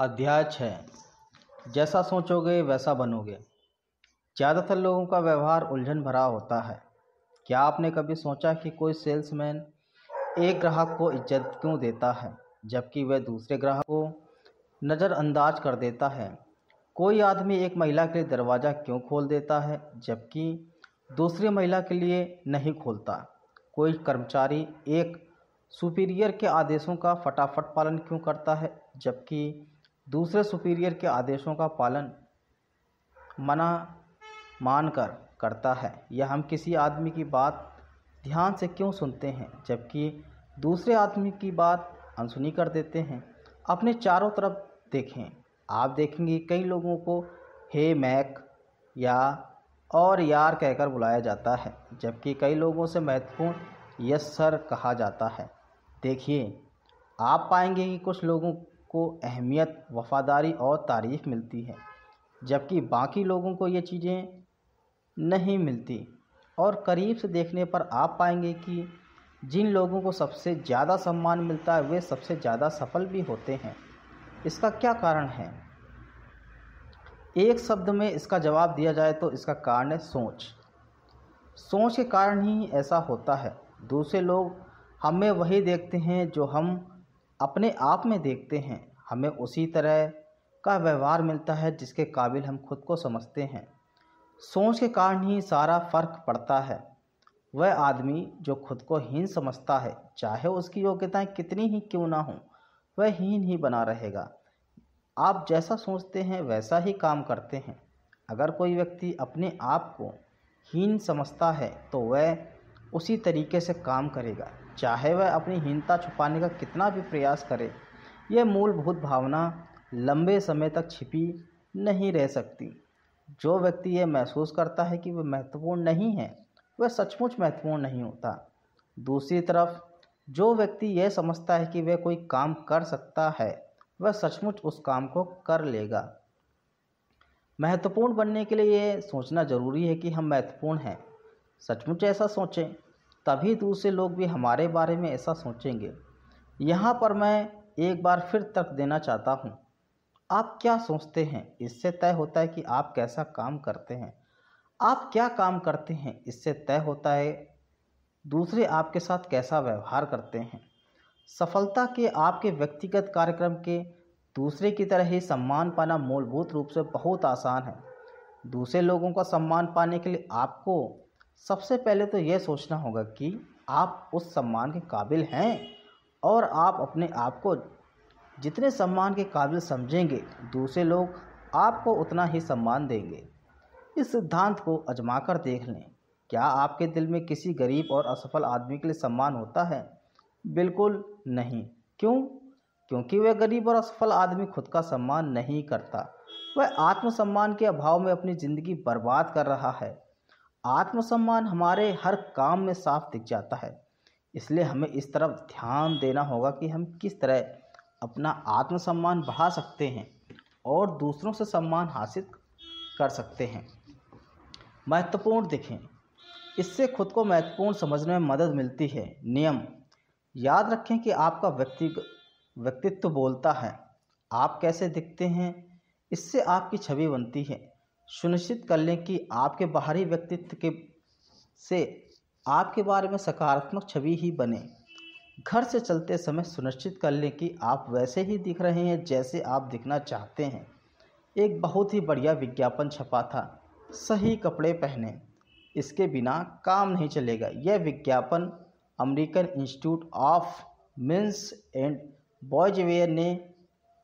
अध्याय है जैसा सोचोगे वैसा बनोगे ज़्यादातर लोगों का व्यवहार उलझन भरा होता है क्या आपने कभी सोचा कि कोई सेल्समैन एक ग्राहक को इज्जत क्यों देता है जबकि वह दूसरे ग्राहक को नज़रअंदाज कर देता है कोई आदमी एक महिला के लिए दरवाज़ा क्यों खोल देता है जबकि दूसरी महिला के लिए नहीं खोलता कोई कर्मचारी एक सुपीरियर के आदेशों का फटाफट पालन क्यों करता है जबकि दूसरे सुपीरियर के आदेशों का पालन मना मानकर करता है या हम किसी आदमी की बात ध्यान से क्यों सुनते हैं जबकि दूसरे आदमी की बात अनसुनी कर देते हैं अपने चारों तरफ देखें आप देखेंगे कई लोगों को हे मैक या और यार कहकर बुलाया जाता है जबकि कई लोगों से महत्वपूर्ण यस सर कहा जाता है देखिए आप पाएंगे कि कुछ लोगों को अहमियत वफ़ादारी और तारीफ़ मिलती है जबकि बाकी लोगों को ये चीज़ें नहीं मिलती और करीब से देखने पर आप पाएंगे कि जिन लोगों को सबसे ज़्यादा सम्मान मिलता है वे सबसे ज़्यादा सफल भी होते हैं इसका क्या कारण है एक शब्द में इसका जवाब दिया जाए तो इसका कारण है सोच सोच के कारण ही ऐसा होता है दूसरे लोग हमें वही देखते हैं जो हम अपने आप में देखते हैं हमें उसी तरह का व्यवहार मिलता है जिसके काबिल हम खुद को समझते हैं सोच के कारण ही सारा फर्क पड़ता है वह आदमी जो खुद को हीन समझता है चाहे उसकी योग्यताएं कितनी ही क्यों ना हों वह हीन ही बना रहेगा आप जैसा सोचते हैं वैसा ही काम करते हैं अगर कोई व्यक्ति अपने आप को हीन समझता है तो वह उसी तरीके से काम करेगा चाहे वह अपनी हीनता छुपाने का कितना भी प्रयास करे यह मूलभूत भावना लंबे समय तक छिपी नहीं रह सकती जो व्यक्ति यह महसूस करता है कि वह महत्वपूर्ण नहीं है वह सचमुच महत्वपूर्ण नहीं होता दूसरी तरफ जो व्यक्ति यह समझता है कि वह कोई काम कर सकता है वह सचमुच उस काम को कर लेगा महत्वपूर्ण बनने के लिए ये सोचना ज़रूरी है कि हम महत्वपूर्ण हैं सचमुच ऐसा सोचें तभी दूसरे लोग भी हमारे बारे में ऐसा सोचेंगे यहाँ पर मैं एक बार फिर तर्क देना चाहता हूँ आप क्या सोचते हैं इससे तय होता है कि आप कैसा काम करते हैं आप क्या काम करते हैं इससे तय होता है दूसरे आपके साथ कैसा व्यवहार करते हैं सफलता के आपके व्यक्तिगत कार्यक्रम के दूसरे की तरह ही सम्मान पाना मूलभूत रूप से बहुत आसान है दूसरे लोगों का सम्मान पाने के लिए आपको सबसे पहले तो यह सोचना होगा कि आप उस सम्मान के काबिल हैं और आप अपने आप को जितने सम्मान के काबिल समझेंगे दूसरे लोग आपको उतना ही सम्मान देंगे इस सिद्धांत को अजमा कर देख लें क्या आपके दिल में किसी गरीब और असफल आदमी के लिए सम्मान होता है बिल्कुल नहीं क्यों क्योंकि वह गरीब और असफल आदमी खुद का सम्मान नहीं करता वह आत्मसम्मान के अभाव में अपनी ज़िंदगी बर्बाद कर रहा है आत्मसम्मान हमारे हर काम में साफ दिख जाता है इसलिए हमें इस तरफ ध्यान देना होगा कि हम किस तरह अपना आत्मसम्मान बढ़ा सकते हैं और दूसरों से सम्मान हासिल कर सकते हैं महत्वपूर्ण दिखें इससे खुद को महत्वपूर्ण समझने में मदद मिलती है नियम याद रखें कि आपका व्यक्ति व्यक्तित्व बोलता है आप कैसे दिखते हैं इससे आपकी छवि बनती है सुनिश्चित कर लें कि आपके बाहरी व्यक्तित्व के से आपके बारे में सकारात्मक छवि ही बने घर से चलते समय सुनिश्चित कर लें कि आप वैसे ही दिख रहे हैं जैसे आप दिखना चाहते हैं एक बहुत ही बढ़िया विज्ञापन छपा था सही कपड़े पहने इसके बिना काम नहीं चलेगा यह विज्ञापन American Institute of men's and boyswear ने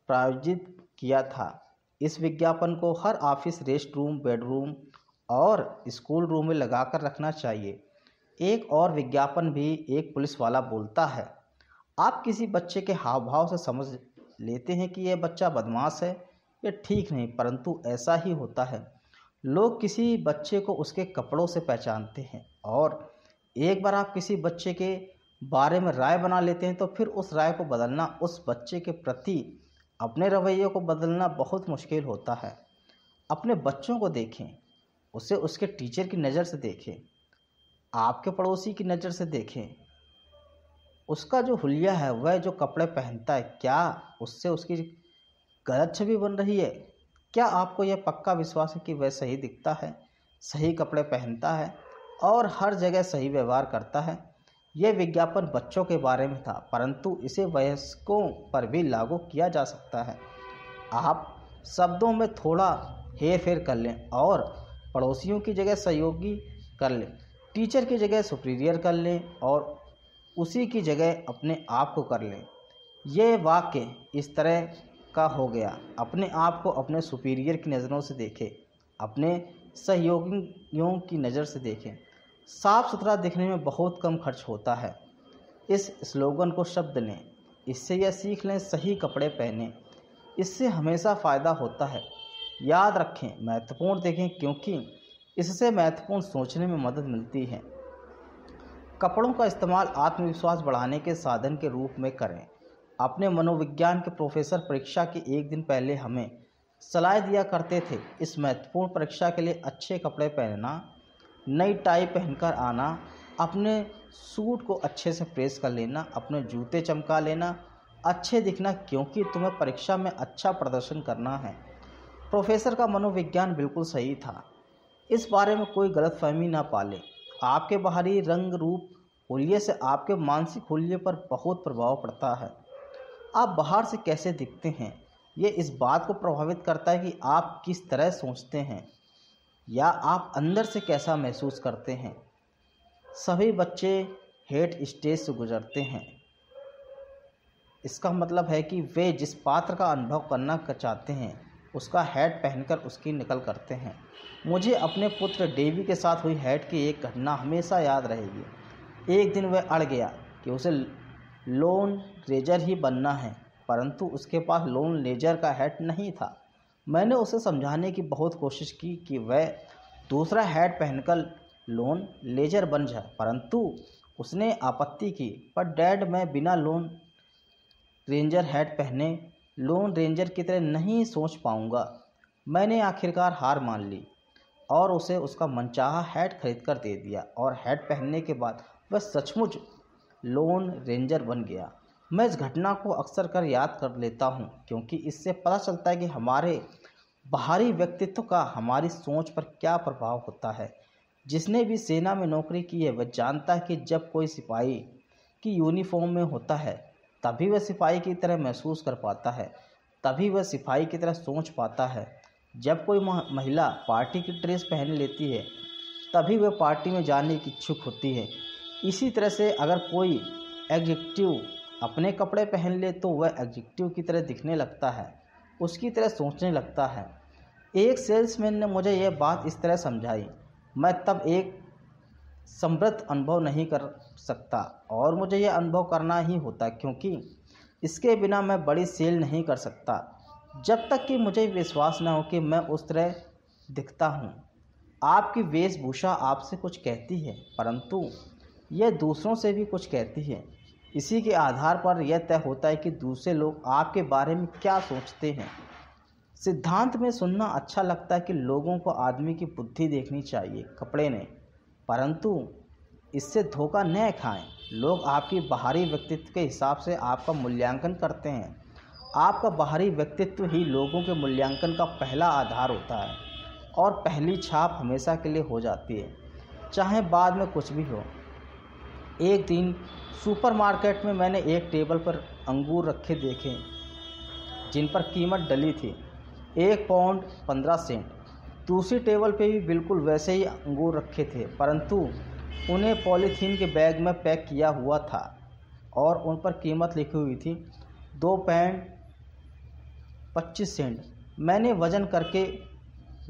प्रायोजित किया था इस विज्ञापन को हर ऑफिस रेस्ट रूम बेडरूम और स्कूल रूम में लगा कर रखना चाहिए एक और विज्ञापन भी एक पुलिस वाला बोलता है आप किसी बच्चे के हाव भाव से समझ लेते हैं कि यह बच्चा बदमाश है यह ठीक नहीं परंतु ऐसा ही होता है लोग किसी बच्चे को उसके कपड़ों से पहचानते हैं और एक बार आप किसी बच्चे के बारे में राय बना लेते हैं तो फिर उस राय को बदलना उस बच्चे के प्रति अपने रवैये को बदलना बहुत मुश्किल होता है अपने बच्चों को देखें उसे उसके टीचर की नज़र से देखें आपके पड़ोसी की नज़र से देखें उसका जो हुलिया है वह जो कपड़े पहनता है क्या उससे उसकी गलत छवि बन रही है क्या आपको यह पक्का विश्वास है कि वह सही दिखता है सही कपड़े पहनता है और हर जगह सही व्यवहार करता है यह विज्ञापन बच्चों के बारे में था परंतु इसे वयस्कों पर भी लागू किया जा सकता है आप शब्दों में थोड़ा हेर फेर कर लें और पड़ोसियों की जगह सहयोगी कर लें टीचर की जगह सुपीरियर कर लें और उसी की जगह अपने आप को कर लें यह वाक्य इस तरह का हो गया अपने आप को अपने सुपीरियर की नज़रों से देखें अपने सहयोगियों की नज़र से देखें साफ सुथरा दिखने में बहुत कम खर्च होता है इस स्लोगन को शब्द लें इससे यह सीख लें सही कपड़े पहने इससे हमेशा फ़ायदा होता है याद रखें महत्वपूर्ण देखें क्योंकि इससे महत्वपूर्ण सोचने में मदद मिलती है कपड़ों का इस्तेमाल आत्मविश्वास बढ़ाने के साधन के रूप में करें अपने मनोविज्ञान के प्रोफेसर परीक्षा के एक दिन पहले हमें सलाह दिया करते थे इस महत्वपूर्ण परीक्षा के लिए अच्छे कपड़े पहनना नई टाई पहनकर आना अपने सूट को अच्छे से प्रेस कर लेना अपने जूते चमका लेना अच्छे दिखना क्योंकि तुम्हें परीक्षा में अच्छा प्रदर्शन करना है प्रोफेसर का मनोविज्ञान बिल्कुल सही था इस बारे में कोई गलतफहमी ना पाले आपके बाहरी रंग रूप होलिये से आपके मानसिक होलिये पर बहुत प्रभाव पड़ता है आप बाहर से कैसे दिखते हैं ये इस बात को प्रभावित करता है कि आप किस तरह सोचते हैं या आप अंदर से कैसा महसूस करते हैं सभी बच्चे हेट स्टेज से गुजरते हैं इसका मतलब है कि वे जिस पात्र का अनुभव करना चाहते हैं उसका हैड पहनकर उसकी निकल करते हैं मुझे अपने पुत्र डेवी के साथ हुई हेड की एक घटना हमेशा याद रहेगी एक दिन वह अड़ गया कि उसे लोन रेजर ही बनना है परंतु उसके पास लोन लेजर का हेड नहीं था मैंने उसे समझाने की बहुत कोशिश की कि वह दूसरा हैड पहनकर लोन लेजर बन जाए परंतु उसने आपत्ति की पर डैड मैं बिना लोन रेंजर हैड पहने लोन रेंजर की तरह नहीं सोच पाऊँगा मैंने आखिरकार हार मान ली और उसे उसका मनचाहा हैड खरीद कर दे दिया और हैड पहनने के बाद वह सचमुच लोन रेंजर बन गया मैं इस घटना को अक्सर कर याद कर लेता हूँ क्योंकि इससे पता चलता है कि हमारे बाहरी व्यक्तित्व का हमारी सोच पर क्या प्रभाव होता है जिसने भी सेना में नौकरी की है वह जानता है कि जब कोई सिपाही की यूनिफॉर्म में होता है तभी वह सिपाही की तरह महसूस कर पाता है तभी वह सिपाही की तरह सोच पाता है जब कोई महिला पार्टी की ड्रेस पहन लेती है तभी वह पार्टी में जाने की इच्छुक होती है इसी तरह से अगर कोई एग्जिक्टिव अपने कपड़े पहन ले तो वह एग्जेक्टिव की तरह दिखने लगता है उसकी तरह सोचने लगता है एक सेल्समैन ने मुझे यह बात इस तरह समझाई मैं तब एक समृद्ध अनुभव नहीं कर सकता और मुझे यह अनुभव करना ही होता क्योंकि इसके बिना मैं बड़ी सेल नहीं कर सकता जब तक कि मुझे विश्वास न हो कि मैं उस तरह दिखता हूँ आपकी वेशभूषा आपसे कुछ कहती है परंतु यह दूसरों से भी कुछ कहती है इसी के आधार पर यह तय होता है कि दूसरे लोग आपके बारे में क्या सोचते हैं सिद्धांत में सुनना अच्छा लगता है कि लोगों को आदमी की बुद्धि देखनी चाहिए कपड़े ने परंतु इससे धोखा न खाएं लोग आपकी बाहरी व्यक्तित्व के हिसाब से आपका मूल्यांकन करते हैं आपका बाहरी व्यक्तित्व ही लोगों के मूल्यांकन का पहला आधार होता है और पहली छाप हमेशा के लिए हो जाती है चाहे बाद में कुछ भी हो एक दिन सुपरमार्केट में मैंने एक टेबल पर अंगूर रखे देखे जिन पर कीमत डली थी एक पाउंड पंद्रह सेंट दूसरी टेबल पे भी बिल्कुल वैसे ही अंगूर रखे थे परंतु उन्हें पॉलीथीन के बैग में पैक किया हुआ था और उन पर कीमत लिखी हुई थी दो पैंट पच्चीस सेंट मैंने वज़न करके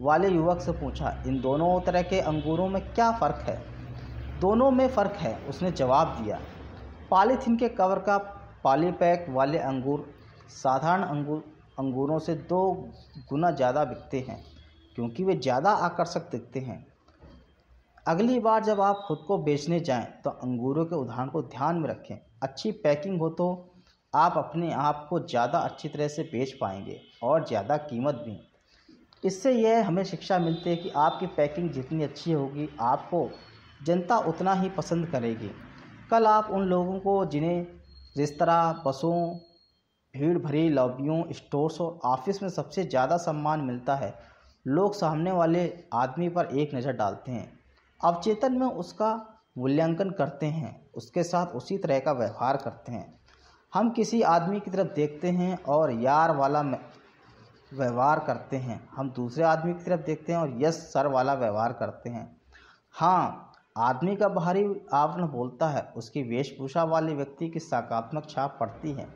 वाले युवक से पूछा इन दोनों तरह के अंगूरों में क्या फ़र्क है दोनों में फ़र्क है उसने जवाब दिया पॉलीथीन के कवर का पॉलीपैक वाले अंगूर साधारण अंगूर अंगूरों से दो गुना ज़्यादा बिकते हैं क्योंकि वे ज़्यादा आकर्षक दिखते हैं अगली बार जब आप खुद को बेचने जाएं तो अंगूरों के उदाहरण को ध्यान में रखें अच्छी पैकिंग हो तो आप अपने आप को ज़्यादा अच्छी तरह से बेच पाएंगे और ज़्यादा कीमत भी इससे यह हमें शिक्षा मिलती है कि आपकी पैकिंग जितनी अच्छी होगी आपको जनता उतना ही पसंद करेगी कल आप उन लोगों को जिन्हें रेस्तरा बसों भीड़ भरी लॉबियों स्टोर्स और ऑफिस में सबसे ज़्यादा सम्मान मिलता है लोग सामने वाले आदमी पर एक नज़र डालते हैं अवचेतन में उसका मूल्यांकन करते हैं उसके साथ उसी तरह का व्यवहार करते हैं हम किसी आदमी की तरफ देखते हैं और यार वाला व्यवहार करते हैं हम दूसरे आदमी की तरफ देखते हैं और यस सर वाला व्यवहार करते हैं हाँ आदमी का बाहरी आवरण बोलता है उसकी वेशभूषा वाले व्यक्ति की सकारात्मक छाप पड़ती है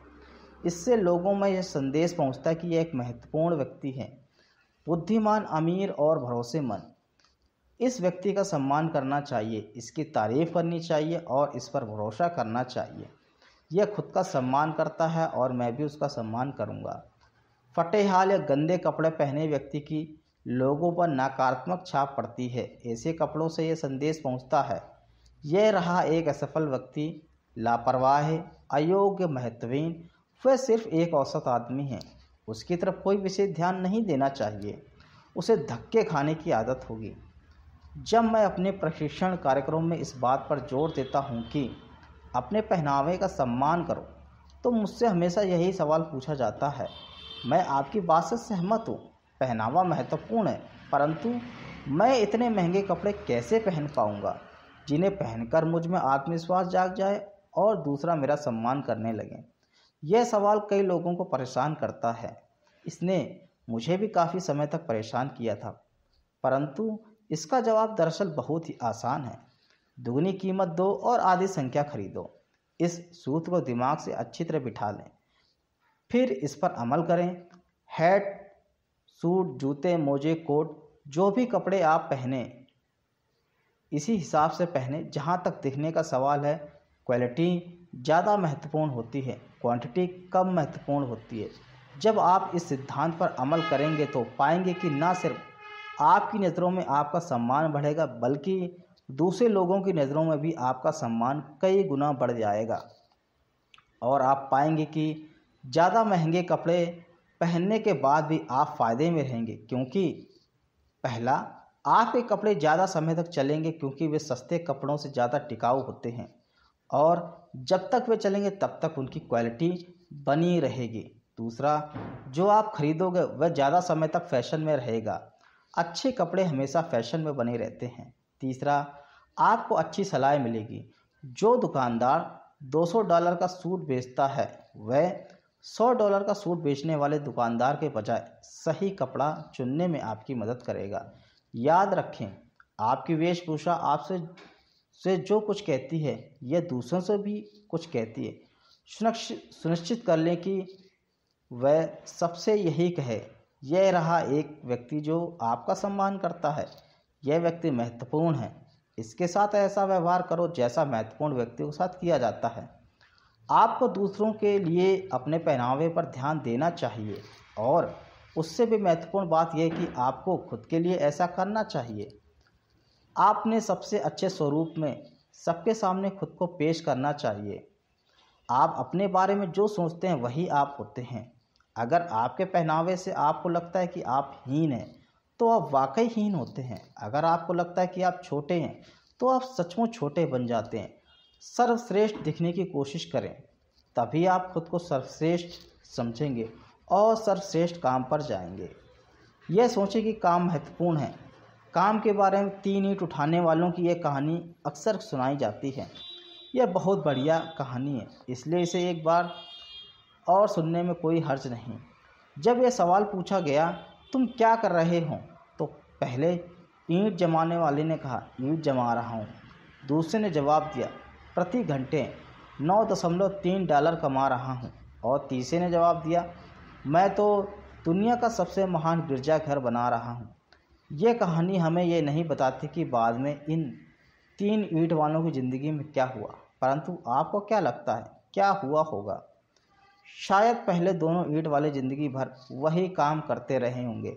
इससे लोगों में यह संदेश पहुंचता है कि यह एक महत्वपूर्ण व्यक्ति है बुद्धिमान अमीर और भरोसेमंद इस व्यक्ति का सम्मान करना चाहिए इसकी तारीफ करनी चाहिए और इस पर भरोसा करना चाहिए यह खुद का सम्मान करता है और मैं भी उसका सम्मान करूँगा फटेहाल या गंदे कपड़े पहने व्यक्ति की लोगों पर नकारात्मक छाप पड़ती है ऐसे कपड़ों से यह संदेश पहुंचता है यह रहा एक असफल व्यक्ति लापरवाह अयोग्य महत्वहीन वह सिर्फ एक औसत आदमी है उसकी तरफ कोई विशेष ध्यान नहीं देना चाहिए उसे धक्के खाने की आदत होगी जब मैं अपने प्रशिक्षण कार्यक्रम में इस बात पर जोर देता हूँ कि अपने पहनावे का सम्मान करो तो मुझसे हमेशा यही सवाल पूछा जाता है मैं आपकी बात से सहमत हूँ पहनावा महत्वपूर्ण है परंतु मैं इतने महंगे कपड़े कैसे पहन पाऊँगा जिन्हें पहनकर मुझ में आत्मविश्वास जाग जाए और दूसरा मेरा सम्मान करने लगे यह सवाल कई लोगों को परेशान करता है इसने मुझे भी काफ़ी समय तक परेशान किया था परंतु इसका जवाब दरअसल बहुत ही आसान है दुगनी कीमत दो और आधी संख्या खरीदो इस सूत्र को दिमाग से अच्छी तरह बिठा लें फिर इस पर अमल करें हैट सूट जूते मोजे कोट जो भी कपड़े आप पहने इसी हिसाब से पहने जहाँ तक दिखने का सवाल है क्वालिटी ज़्यादा महत्वपूर्ण होती है क्वांटिटी कम महत्वपूर्ण होती है जब आप इस सिद्धांत पर अमल करेंगे तो पाएंगे कि ना सिर्फ आपकी नज़रों में आपका सम्मान बढ़ेगा बल्कि दूसरे लोगों की नज़रों में भी आपका सम्मान कई गुना बढ़ जाएगा और आप पाएंगे कि ज़्यादा महंगे कपड़े पहनने के बाद भी आप फ़ायदे में रहेंगे क्योंकि पहला आपके कपड़े ज़्यादा समय तक चलेंगे क्योंकि वे सस्ते कपड़ों से ज़्यादा टिकाऊ होते हैं और जब तक वे चलेंगे तब तक उनकी क्वालिटी बनी रहेगी दूसरा जो आप खरीदोगे वह ज़्यादा समय तक फैशन में रहेगा अच्छे कपड़े हमेशा फैशन में बने रहते हैं तीसरा आपको अच्छी सलाह मिलेगी जो दुकानदार 200 डॉलर का सूट बेचता है वह सौ डॉलर का सूट बेचने वाले दुकानदार के बजाय सही कपड़ा चुनने में आपकी मदद करेगा याद रखें आपकी वेशभूषा आपसे से जो कुछ कहती है यह दूसरों से भी कुछ कहती है सुनिश्चित सुनिश्चित कर लें कि वह सबसे यही कहे यह रहा एक व्यक्ति जो आपका सम्मान करता है यह व्यक्ति महत्वपूर्ण है इसके साथ ऐसा व्यवहार करो जैसा महत्वपूर्ण व्यक्ति के साथ किया जाता है आपको दूसरों के लिए अपने पहनावे पर ध्यान देना चाहिए और उससे भी महत्वपूर्ण बात यह कि आपको खुद के लिए ऐसा करना चाहिए आपने सबसे अच्छे स्वरूप में सबके सामने खुद को पेश करना चाहिए आप अपने बारे में जो सोचते हैं वही आप होते हैं अगर आपके पहनावे से आपको लगता है कि आप हीन हैं तो आप वाकई हीन होते हैं अगर आपको लगता है कि आप छोटे हैं तो आप सचमुच छोटे बन जाते हैं सर्वश्रेष्ठ दिखने की कोशिश करें तभी आप खुद को सर्वश्रेष्ठ समझेंगे और सर्वश्रेष्ठ काम पर जाएंगे यह सोचें कि काम महत्वपूर्ण है काम के बारे में तीन ईट उठाने वालों की यह कहानी अक्सर सुनाई जाती है यह बहुत बढ़िया कहानी है इसलिए इसे एक बार और सुनने में कोई हर्ज नहीं जब यह सवाल पूछा गया तुम क्या कर रहे हो तो पहले ईंट जमाने वाले ने कहा ईंट जमा रहा हूँ दूसरे ने जवाब दिया प्रति घंटे नौ दशमलव तीन डॉलर कमा रहा हूँ और तीसरे ने जवाब दिया मैं तो दुनिया का सबसे महान गिरजाघर बना रहा हूँ ये कहानी हमें ये नहीं बताती कि बाद में इन तीन ईट वालों की ज़िंदगी में क्या हुआ परंतु आपको क्या लगता है क्या हुआ होगा शायद पहले दोनों ईट वाले ज़िंदगी भर वही काम करते रहे होंगे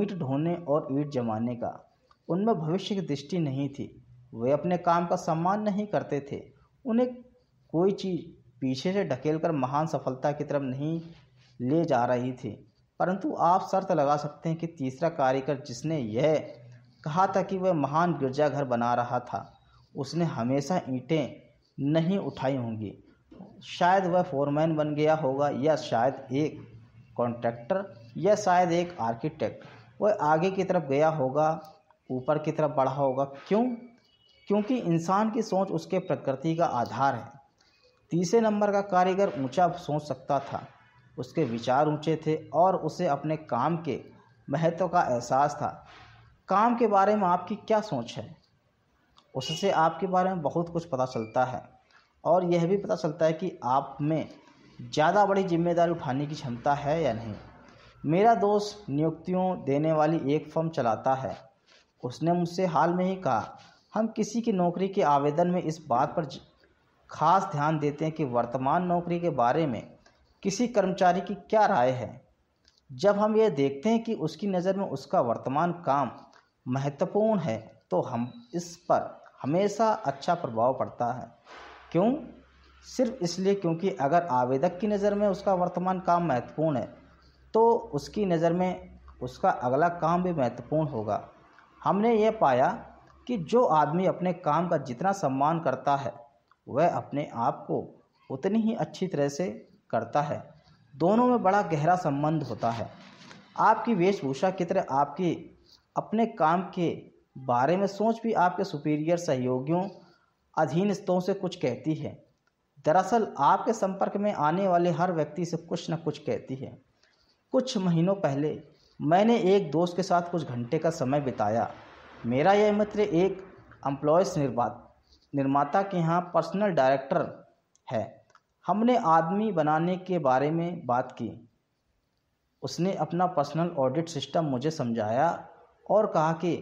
ईंट ढोने और ईंट जमाने का उनमें भविष्य की दृष्टि नहीं थी वे अपने काम का सम्मान नहीं करते थे उन्हें कोई चीज़ पीछे से ढकेल कर महान सफलता की तरफ नहीं ले जा रही थी परंतु आप शर्त लगा सकते हैं कि तीसरा कारीगर जिसने यह कहा था कि वह महान गिरजाघर बना रहा था उसने हमेशा ईंटें नहीं उठाई होंगी शायद वह फोरमैन बन गया होगा या शायद एक कॉन्ट्रैक्टर या शायद एक आर्किटेक्ट वह आगे की तरफ गया होगा ऊपर की तरफ बढ़ा होगा क्यों क्योंकि इंसान की सोच उसके प्रकृति का आधार है तीसरे नंबर का कारीगर ऊंचा सोच सकता था उसके विचार ऊंचे थे और उसे अपने काम के महत्व का एहसास था काम के बारे में आपकी क्या सोच है उससे आपके बारे में बहुत कुछ पता चलता है और यह भी पता चलता है कि आप में ज़्यादा बड़ी जिम्मेदारी उठाने की क्षमता है या नहीं मेरा दोस्त नियुक्तियों देने वाली एक फर्म चलाता है उसने मुझसे हाल में ही कहा हम किसी की नौकरी के आवेदन में इस बात पर खास ध्यान देते हैं कि वर्तमान नौकरी के बारे में किसी कर्मचारी की क्या राय है जब हम यह देखते हैं कि उसकी नज़र में उसका वर्तमान काम महत्वपूर्ण है तो हम इस पर हमेशा अच्छा प्रभाव पड़ता है क्यों सिर्फ इसलिए क्योंकि अगर आवेदक की नज़र में उसका वर्तमान काम महत्वपूर्ण है तो उसकी नज़र में उसका अगला काम भी महत्वपूर्ण होगा हमने ये पाया कि जो आदमी अपने काम का जितना सम्मान करता है वह अपने आप को उतनी ही अच्छी तरह से करता है दोनों में बड़ा गहरा संबंध होता है आपकी वेशभूषा की तरह आपकी अपने काम के बारे में सोच भी आपके सुपीरियर सहयोगियों अधीनस्थों से कुछ कहती है दरअसल आपके संपर्क में आने वाले हर व्यक्ति से कुछ न कुछ कहती है कुछ महीनों पहले मैंने एक दोस्त के साथ कुछ घंटे का समय बिताया मेरा यह मित्र एक एम्प्लॉयज निर्मात निर्माता के यहाँ पर्सनल डायरेक्टर है हमने आदमी बनाने के बारे में बात की उसने अपना पर्सनल ऑडिट सिस्टम मुझे समझाया और कहा कि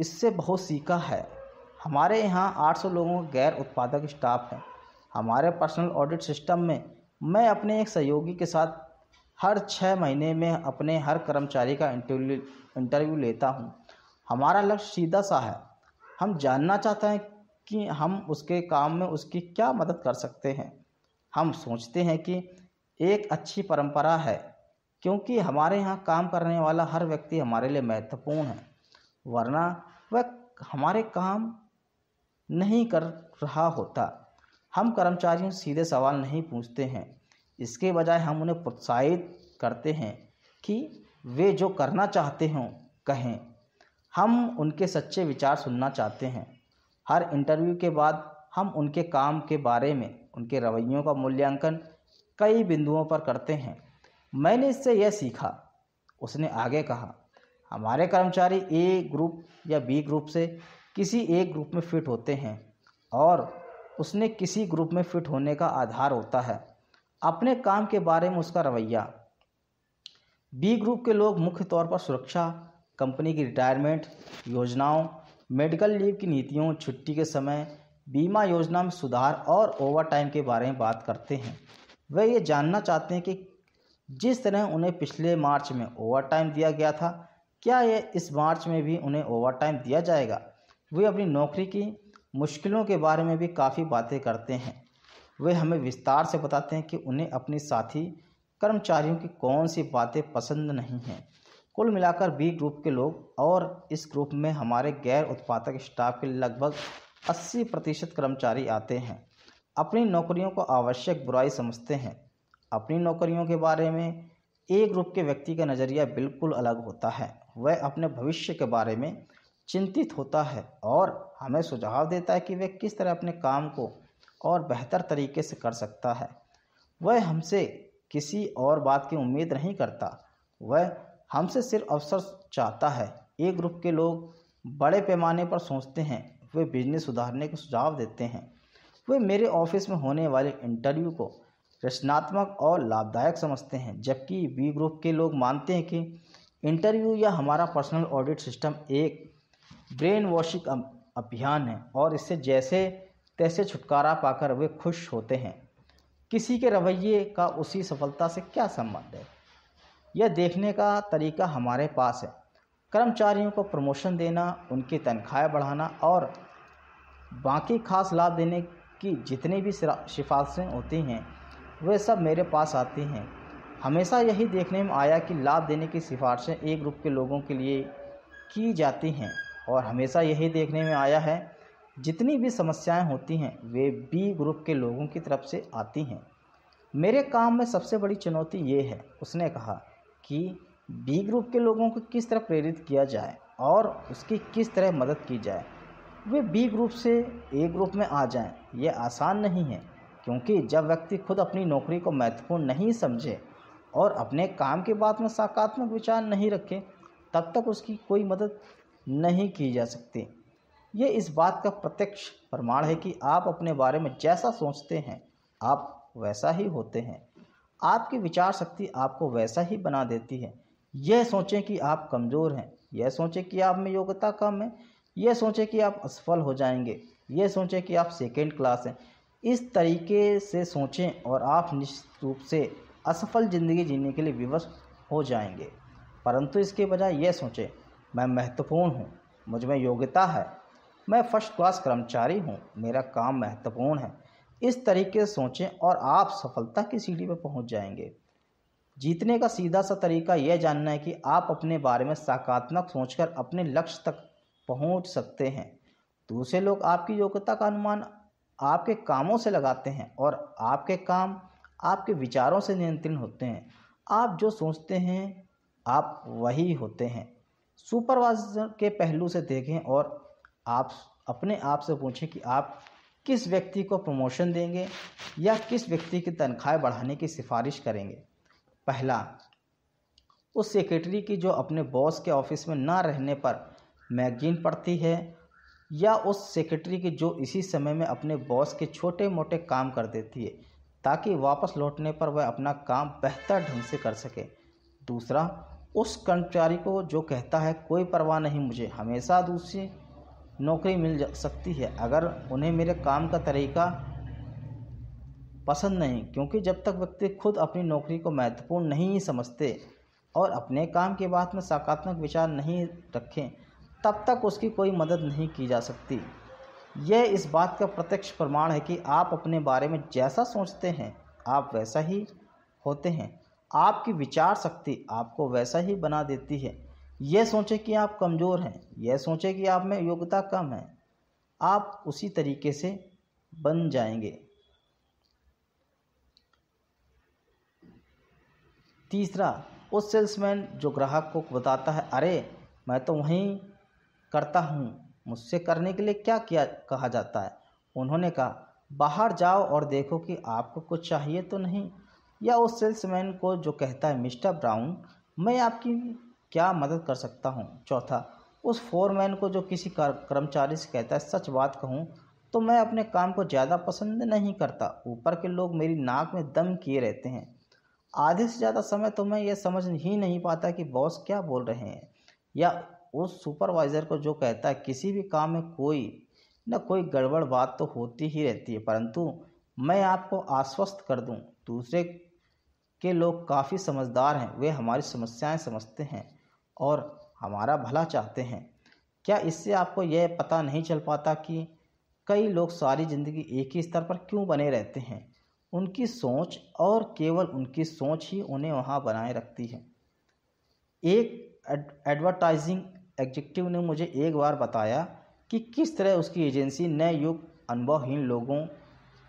इससे बहुत सीखा है हमारे यहाँ 800 लोगों का गैर उत्पादक स्टाफ है हमारे पर्सनल ऑडिट सिस्टम में मैं अपने एक सहयोगी के साथ हर छः महीने में अपने हर कर्मचारी का इंटरव्यू इंटरव्यू लेता हूँ हमारा लक्ष्य सीधा सा है हम जानना चाहते हैं कि हम उसके काम में उसकी क्या मदद कर सकते हैं हम सोचते हैं कि एक अच्छी परंपरा है क्योंकि हमारे यहाँ काम करने वाला हर व्यक्ति हमारे लिए महत्वपूर्ण है वरना वह हमारे काम नहीं कर रहा होता हम कर्मचारियों सीधे सवाल नहीं पूछते हैं इसके बजाय हम उन्हें प्रोत्साहित करते हैं कि वे जो करना चाहते हों कहें हम उनके सच्चे विचार सुनना चाहते हैं हर इंटरव्यू के बाद हम उनके काम के बारे में उनके रवैयों का मूल्यांकन कई बिंदुओं पर करते हैं मैंने इससे यह सीखा उसने आगे कहा हमारे कर्मचारी ए ग्रुप या बी ग्रुप से किसी एक ग्रुप में फिट होते हैं और उसने किसी ग्रुप में फिट होने का आधार होता है अपने काम के बारे में उसका रवैया बी ग्रुप के लोग मुख्य तौर पर सुरक्षा कंपनी की रिटायरमेंट योजनाओं मेडिकल लीव की नीतियों छुट्टी के समय बीमा योजना में सुधार और ओवरटाइम के बारे में बात करते हैं वे ये जानना चाहते हैं कि जिस तरह उन्हें पिछले मार्च में ओवरटाइम दिया गया था क्या यह इस मार्च में भी उन्हें ओवरटाइम दिया जाएगा वे अपनी नौकरी की मुश्किलों के बारे में भी काफ़ी बातें करते हैं वे हमें विस्तार से बताते हैं कि उन्हें अपने साथी कर्मचारियों की कौन सी बातें पसंद नहीं हैं कुल मिलाकर बी ग्रुप के लोग और इस ग्रुप में हमारे गैर उत्पादक स्टाफ के लगभग 80 प्रतिशत कर्मचारी आते हैं अपनी नौकरियों को आवश्यक बुराई समझते हैं अपनी नौकरियों के बारे में ए ग्रुप के व्यक्ति का नज़रिया बिल्कुल अलग होता है वह अपने भविष्य के बारे में चिंतित होता है और हमें सुझाव देता है कि वह किस तरह अपने काम को और बेहतर तरीके से कर सकता है वह हमसे किसी और बात की उम्मीद नहीं करता वह हमसे सिर्फ अवसर चाहता है एक ग्रुप के लोग बड़े पैमाने पर सोचते हैं वे बिजनेस सुधारने के सुझाव देते हैं वे मेरे ऑफिस में होने वाले इंटरव्यू को रचनात्मक और लाभदायक समझते हैं जबकि बी ग्रुप के लोग मानते हैं कि इंटरव्यू या हमारा पर्सनल ऑडिट सिस्टम एक ब्रेन वॉशिंग अभियान है और इससे जैसे तैसे छुटकारा पाकर वे खुश होते हैं किसी के रवैये का उसी सफलता से क्या संबंध है यह देखने का तरीका हमारे पास है कर्मचारियों को प्रमोशन देना उनकी तनख्वाहें बढ़ाना और बाकी खास लाभ देने की जितनी भी सिफारिशें होती हैं वे सब मेरे पास आती हैं हमेशा यही देखने में आया कि लाभ देने की सिफारिशें एक ग्रुप के लोगों के लिए की जाती हैं और हमेशा यही देखने में आया है जितनी भी समस्याएं होती हैं वे बी ग्रुप के लोगों की तरफ से आती हैं मेरे काम में सबसे बड़ी चुनौती ये है उसने कहा कि बी ग्रुप के लोगों को किस तरह प्रेरित किया जाए और उसकी किस तरह मदद की जाए वे बी ग्रुप से ए ग्रुप में आ जाएं ये आसान नहीं है क्योंकि जब व्यक्ति खुद अपनी नौकरी को महत्वपूर्ण नहीं समझे और अपने काम के बात में सकारात्मक विचार नहीं रखे तब तक उसकी कोई मदद नहीं की जा सकती ये इस बात का प्रत्यक्ष प्रमाण है कि आप अपने बारे में जैसा सोचते हैं आप वैसा ही होते हैं आपकी विचार शक्ति आपको वैसा ही बना देती है यह सोचें कि आप कमज़ोर हैं यह सोचें कि आप में योग्यता कम है यह सोचें कि आप असफल हो जाएंगे यह सोचें कि आप सेकेंड क्लास हैं इस तरीके से सोचें और आप निश्चित रूप से असफल ज़िंदगी जीने के लिए विवश हो जाएंगे परंतु इसके बजाय यह सोचें मैं महत्वपूर्ण हूँ मुझमें योग्यता है मैं फर्स्ट क्लास कर्मचारी हूँ मेरा काम महत्वपूर्ण है इस तरीके से सोचें और आप सफलता की सीढ़ी पर पहुँच जाएंगे जीतने का सीधा सा तरीका यह जानना है कि आप अपने बारे में सकारात्मक सोचकर अपने लक्ष्य तक पहुंच सकते हैं दूसरे लोग आपकी योग्यता का अनुमान आपके कामों से लगाते हैं और आपके काम आपके विचारों से नियंत्रण होते हैं आप जो सोचते हैं आप वही होते हैं सुपरवाइजर के पहलू से देखें और आप अपने आप से पूछें कि आप किस व्यक्ति को प्रमोशन देंगे या किस व्यक्ति की तनख्वाह बढ़ाने की सिफारिश करेंगे पहला उस सेक्रेटरी की जो अपने बॉस के ऑफिस में ना रहने पर मैगजीन पढ़ती है या उस सेक्रेटरी की जो इसी समय में अपने बॉस के छोटे मोटे काम कर देती है ताकि वापस लौटने पर वह अपना काम बेहतर ढंग से कर सके दूसरा उस कर्मचारी को जो कहता है कोई परवाह नहीं मुझे हमेशा दूसरी नौकरी मिल सकती है अगर उन्हें मेरे काम का तरीका पसंद नहीं क्योंकि जब तक व्यक्ति खुद अपनी नौकरी को महत्वपूर्ण नहीं समझते और अपने काम के बात में सकारात्मक विचार नहीं रखें तब तक उसकी कोई मदद नहीं की जा सकती यह इस बात का प्रत्यक्ष प्रमाण है कि आप अपने बारे में जैसा सोचते हैं आप वैसा ही होते हैं आपकी विचार शक्ति आपको वैसा ही बना देती है ये सोचें कि आप कमज़ोर हैं यह सोचें कि आप में योग्यता कम है आप उसी तरीके से बन जाएंगे तीसरा उस सेल्समैन जो ग्राहक को बताता है अरे मैं तो वहीं करता हूँ मुझसे करने के लिए क्या किया कहा जाता है उन्होंने कहा बाहर जाओ और देखो कि आपको कुछ चाहिए तो नहीं या उस सेल्समैन को जो कहता है मिस्टर ब्राउन मैं आपकी क्या मदद कर सकता हूँ चौथा उस फोरमैन को जो किसी कर्मचारी से कहता है सच बात कहूँ तो मैं अपने काम को ज़्यादा पसंद नहीं करता ऊपर के लोग मेरी नाक में दम किए रहते हैं आधे से ज़्यादा समय तो मैं ये समझ ही नहीं पाता कि बॉस क्या बोल रहे हैं या उस सुपरवाइज़र को जो कहता है किसी भी काम में कोई न कोई गड़बड़ बात तो होती ही रहती है परंतु मैं आपको आश्वस्त कर दूं दूसरे के लोग काफ़ी समझदार हैं वे हमारी समस्याएं समझते हैं और हमारा भला चाहते हैं क्या इससे आपको यह पता नहीं चल पाता कि कई लोग सारी ज़िंदगी एक ही स्तर पर क्यों बने रहते हैं उनकी सोच और केवल उनकी सोच ही उन्हें वहाँ बनाए रखती है एक एडवर्टाइजिंग एग्जेक्टिव ने मुझे एक बार बताया कि किस तरह उसकी एजेंसी नए युग अनुभवहीन लोगों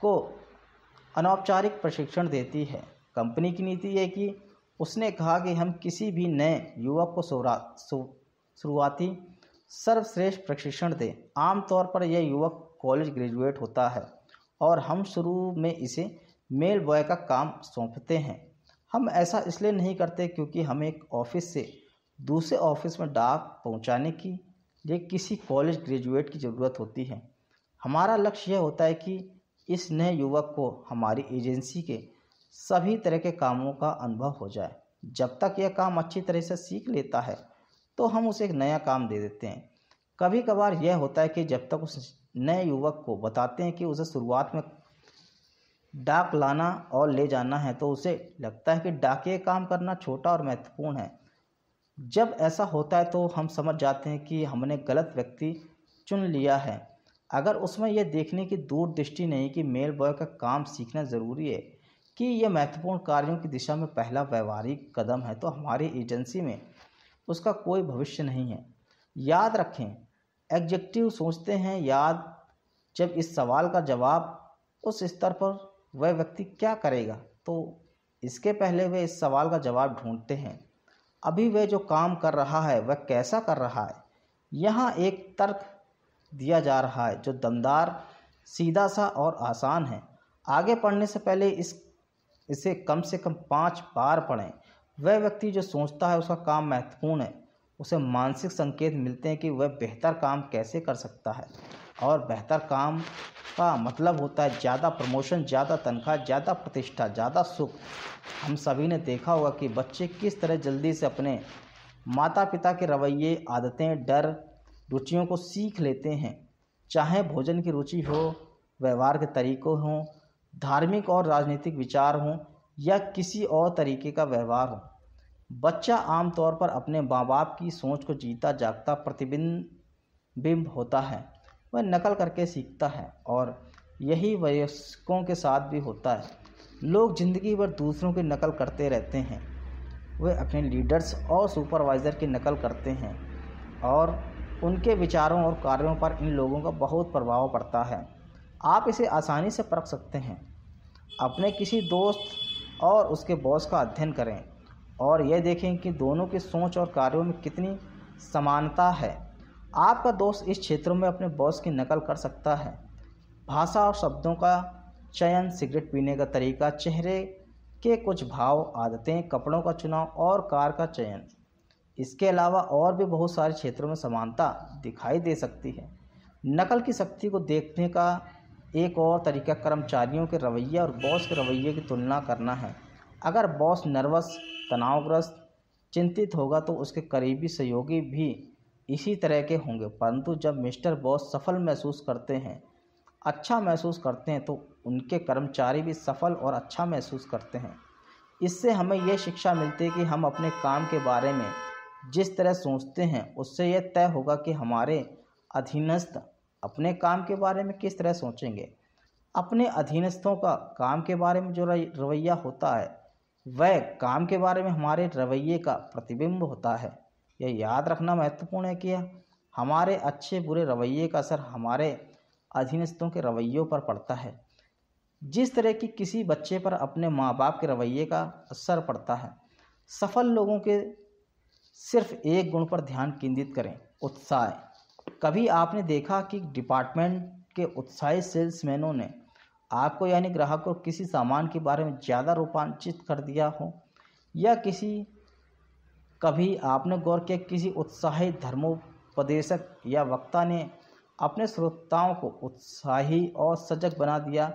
को अनौपचारिक प्रशिक्षण देती है कंपनी की नीति है कि उसने कहा कि हम किसी भी नए युवक को शुरुआती सर्वश्रेष्ठ प्रशिक्षण दें आमतौर पर यह युवक कॉलेज ग्रेजुएट होता है और हम शुरू में इसे मेल बॉय का काम सौंपते हैं हम ऐसा इसलिए नहीं करते क्योंकि हम एक ऑफिस से दूसरे ऑफिस में डाक पहुंचाने की ये किसी कॉलेज ग्रेजुएट की ज़रूरत होती है हमारा लक्ष्य यह होता है कि इस नए युवक को हमारी एजेंसी के सभी तरह के कामों का अनुभव हो जाए जब तक यह काम अच्छी तरह से सीख लेता है तो हम उसे एक नया काम दे देते हैं कभी कभार यह होता है कि जब तक उस नए युवक को बताते हैं कि उसे शुरुआत में डाक लाना और ले जाना है तो उसे लगता है कि डाके काम करना छोटा और महत्वपूर्ण है जब ऐसा होता है तो हम समझ जाते हैं कि हमने गलत व्यक्ति चुन लिया है अगर उसमें यह देखने की दूरदृष्टि नहीं कि मेल बॉय का काम सीखना ज़रूरी है कि यह महत्वपूर्ण कार्यों की दिशा में पहला व्यवहारिक कदम है तो हमारी एजेंसी में उसका कोई भविष्य नहीं है याद रखें एग्जेक्टिव सोचते हैं याद जब इस सवाल का जवाब उस स्तर पर वह व्यक्ति क्या करेगा तो इसके पहले वे इस सवाल का जवाब ढूंढते हैं अभी वह जो काम कर रहा है वह कैसा कर रहा है यहाँ एक तर्क दिया जा रहा है जो दमदार सीधा सा और आसान है आगे पढ़ने से पहले इस इसे कम से कम पाँच बार पढ़ें वह व्यक्ति जो सोचता है उसका काम महत्वपूर्ण है उसे मानसिक संकेत मिलते हैं कि वह बेहतर काम कैसे कर सकता है और बेहतर काम का मतलब होता है ज़्यादा प्रमोशन ज़्यादा तनख्वाह ज़्यादा प्रतिष्ठा ज़्यादा सुख हम सभी ने देखा होगा कि बच्चे किस तरह जल्दी से अपने माता पिता के रवैये आदतें डर रुचियों को सीख लेते हैं चाहे भोजन की रुचि हो व्यवहार के तरीक़ों हों धार्मिक और राजनीतिक विचार हों या किसी और तरीके का व्यवहार हो बच्चा आमतौर पर अपने माँ बाप की सोच को जीता जागता प्रतिबिंब होता है वह नकल करके सीखता है और यही वयस्कों के साथ भी होता है लोग ज़िंदगी भर दूसरों की नकल करते रहते हैं वे अपने लीडर्स और सुपरवाइज़र की नकल करते हैं और उनके विचारों और कार्यों पर इन लोगों का बहुत प्रभाव पड़ता है आप इसे आसानी से परख सकते हैं अपने किसी दोस्त और उसके बॉस का अध्ययन करें और यह देखें कि दोनों की सोच और कार्यों में कितनी समानता है आपका दोस्त इस क्षेत्र में अपने बॉस की नकल कर सकता है भाषा और शब्दों का चयन सिगरेट पीने का तरीका चेहरे के कुछ भाव आदतें कपड़ों का चुनाव और कार का चयन इसके अलावा और भी बहुत सारे क्षेत्रों में समानता दिखाई दे सकती है नकल की शक्ति को देखने का एक और तरीका कर्मचारियों के रवैये और बॉस के रवैये की तुलना करना है अगर बॉस नर्वस तनावग्रस्त चिंतित होगा तो उसके करीबी सहयोगी भी इसी तरह के होंगे परंतु जब मिस्टर बॉस सफल महसूस करते हैं अच्छा महसूस करते हैं तो उनके कर्मचारी भी सफल और अच्छा महसूस करते हैं इससे हमें यह शिक्षा मिलती है कि हम अपने काम के बारे में जिस तरह सोचते हैं उससे यह तय होगा कि हमारे अधीनस्थ अपने काम के बारे में किस तरह सोचेंगे अपने अधीनस्थों का काम के बारे में जो रवैया होता है वह काम के बारे में हमारे रवैये का प्रतिबिंब होता है यह याद रखना महत्वपूर्ण है कि हमारे अच्छे बुरे रवैये का असर हमारे अधीनस्थों के रवैयों पर पड़ता है जिस तरह की किसी बच्चे पर अपने माँ बाप के रवैये का असर पड़ता है सफल लोगों के सिर्फ एक गुण पर ध्यान केंद्रित करें उत्साह कभी आपने देखा कि डिपार्टमेंट के उत्साही सेल्समैनों ने आपको यानी ग्राहक को किसी सामान के बारे में ज़्यादा रूपांतरित कर दिया हो या किसी कभी आपने गौर किया किसी उत्साही धर्मोपदेशक या वक्ता ने अपने श्रोताओं को उत्साही और सजग बना दिया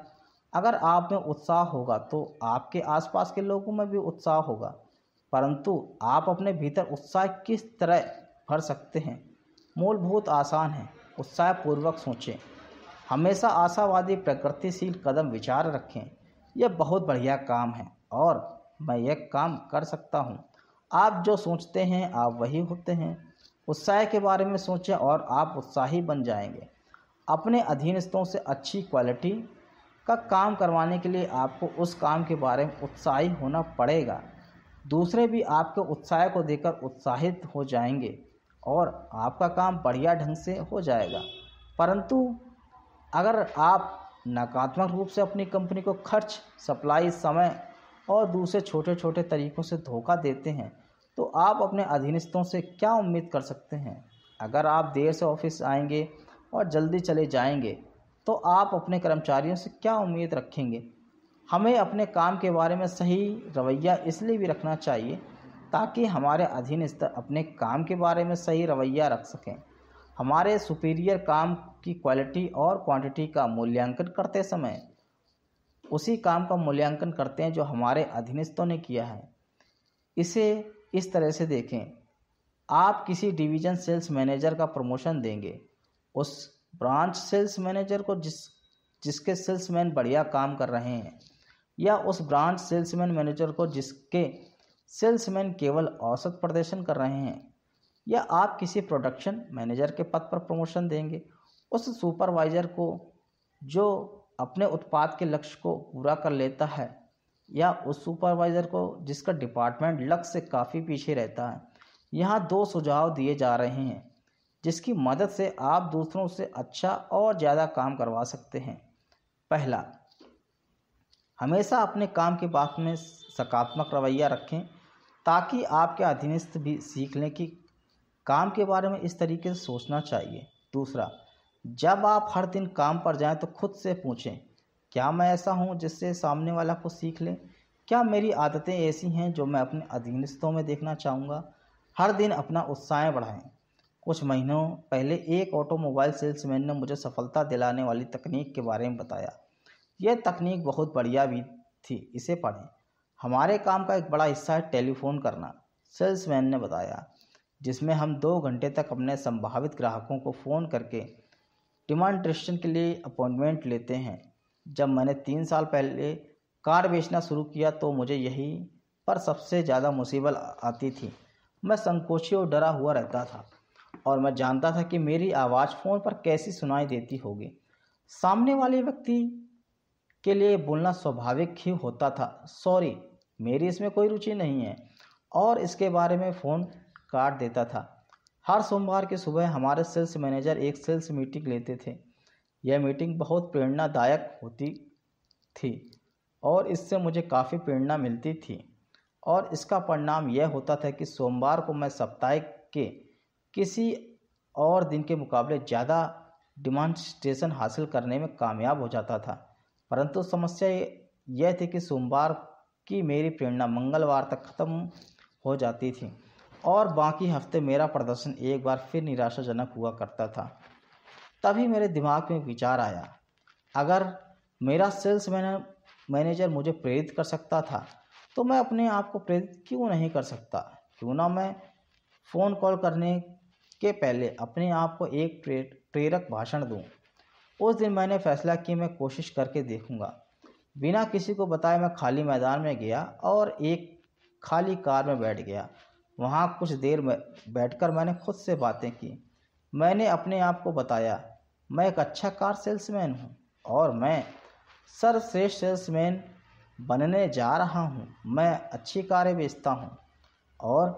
अगर आप में उत्साह होगा तो आपके आसपास के लोगों में भी उत्साह होगा परंतु आप अपने भीतर उत्साह किस तरह भर सकते हैं मोल बहुत आसान है उत्साहपूर्वक सोचें हमेशा आशावादी प्रकृतिशील कदम विचार रखें यह बहुत बढ़िया काम है और मैं यह काम कर सकता हूँ आप जो सोचते हैं आप वही होते हैं उत्साह के बारे में सोचें और आप उत्साही बन जाएंगे अपने अधीनस्थों से अच्छी क्वालिटी का काम करवाने के लिए आपको उस काम के बारे में उत्साही होना पड़ेगा दूसरे भी आपके उत्साह को देकर उत्साहित हो जाएंगे और आपका काम बढ़िया ढंग से हो जाएगा परंतु अगर आप नकारात्मक रूप से अपनी कंपनी को खर्च सप्लाई समय और दूसरे छोटे छोटे तरीक़ों से धोखा देते हैं तो आप अपने अधीनस्थों से क्या उम्मीद कर सकते हैं अगर आप देर से ऑफिस आएंगे और जल्दी चले जाएंगे तो आप अपने कर्मचारियों से क्या उम्मीद रखेंगे हमें अपने काम के बारे में सही रवैया इसलिए भी रखना चाहिए ताकि हमारे अधीनस्थ अपने काम के बारे में सही रवैया रख सकें हमारे सुपीरियर काम की क्वालिटी और क्वांटिटी का मूल्यांकन करते समय उसी काम का मूल्यांकन करते हैं जो हमारे अधीनस्थों ने किया है इसे इस तरह से देखें आप किसी डिवीजन सेल्स मैनेजर का प्रमोशन देंगे उस ब्रांच सेल्स मैनेजर को जिस जिसके सेल्समैन बढ़िया काम कर रहे हैं या उस ब्रांच सेल्समैन मैनेजर को जिसके सेल्समैन केवल औसत प्रदर्शन कर रहे हैं या आप किसी प्रोडक्शन मैनेजर के पद पर प्रमोशन देंगे उस सुपरवाइजर को जो अपने उत्पाद के लक्ष्य को पूरा कर लेता है या उस सुपरवाइज़र को जिसका डिपार्टमेंट लक्ष्य से काफ़ी पीछे रहता है यहाँ दो सुझाव दिए जा रहे हैं जिसकी मदद से आप दूसरों से अच्छा और ज़्यादा काम करवा सकते हैं पहला हमेशा अपने काम के बात में सकारात्मक रवैया रखें ताकि आपके अधीनस्थ भी सीख लें कि काम के बारे में इस तरीके से सोचना चाहिए दूसरा जब आप हर दिन काम पर जाएं तो खुद से पूछें क्या मैं ऐसा हूं जिससे सामने वाला को सीख लें क्या मेरी आदतें ऐसी हैं जो मैं अपने अधीनस्थों में देखना चाहूँगा हर दिन अपना उत्साह बढ़ाएं कुछ महीनों पहले एक ऑटोमोबाइल सेल्समैन ने मुझे सफलता दिलाने वाली तकनीक के बारे में बताया यह तकनीक बहुत बढ़िया भी थी इसे पढ़ें हमारे काम का एक बड़ा हिस्सा है टेलीफोन करना सेल्समैन ने बताया जिसमें हम दो घंटे तक अपने संभावित ग्राहकों को फ़ोन करके डिमांड ड्रेस्टन के लिए अपॉइंटमेंट लेते हैं जब मैंने तीन साल पहले कार बेचना शुरू किया तो मुझे यही पर सबसे ज़्यादा मुसीबत आती थी मैं संकोची और डरा हुआ रहता था और मैं जानता था कि मेरी आवाज़ फ़ोन पर कैसी सुनाई देती होगी सामने वाले व्यक्ति के लिए बोलना स्वाभाविक ही होता था सॉरी मेरी इसमें कोई रुचि नहीं है और इसके बारे में फ़ोन काट देता था हर सोमवार की सुबह हमारे सेल्स मैनेजर एक सेल्स मीटिंग लेते थे यह मीटिंग बहुत प्रेरणादायक होती थी और इससे मुझे काफ़ी प्रेरणा मिलती थी और इसका परिणाम यह होता था कि सोमवार को मैं सप्ताह के किसी और दिन के मुकाबले ज़्यादा डिमांडस्टेशन हासिल करने में कामयाब हो जाता था परंतु समस्या यह थी कि सोमवार कि मेरी प्रेरणा मंगलवार तक ख़त्म हो जाती थी और बाकी हफ्ते मेरा प्रदर्शन एक बार फिर निराशाजनक हुआ करता था तभी मेरे दिमाग में विचार आया अगर मेरा सेल्स मैनेजर मुझे प्रेरित कर सकता था तो मैं अपने आप को प्रेरित क्यों नहीं कर सकता क्यों ना मैं फ़ोन कॉल करने के पहले अपने आप को एक प्रेरक भाषण दूँ उस दिन मैंने फैसला किया मैं कोशिश करके देखूँगा बिना किसी को बताए मैं खाली मैदान में गया और एक खाली कार में बैठ गया वहाँ कुछ देर में बैठकर मैंने खुद से बातें की मैंने अपने आप को बताया मैं एक अच्छा कार सेल्समैन हूँ और मैं सर्वश्रेष्ठ सेल्समैन बनने जा रहा हूँ मैं अच्छी कारें बेचता हूँ और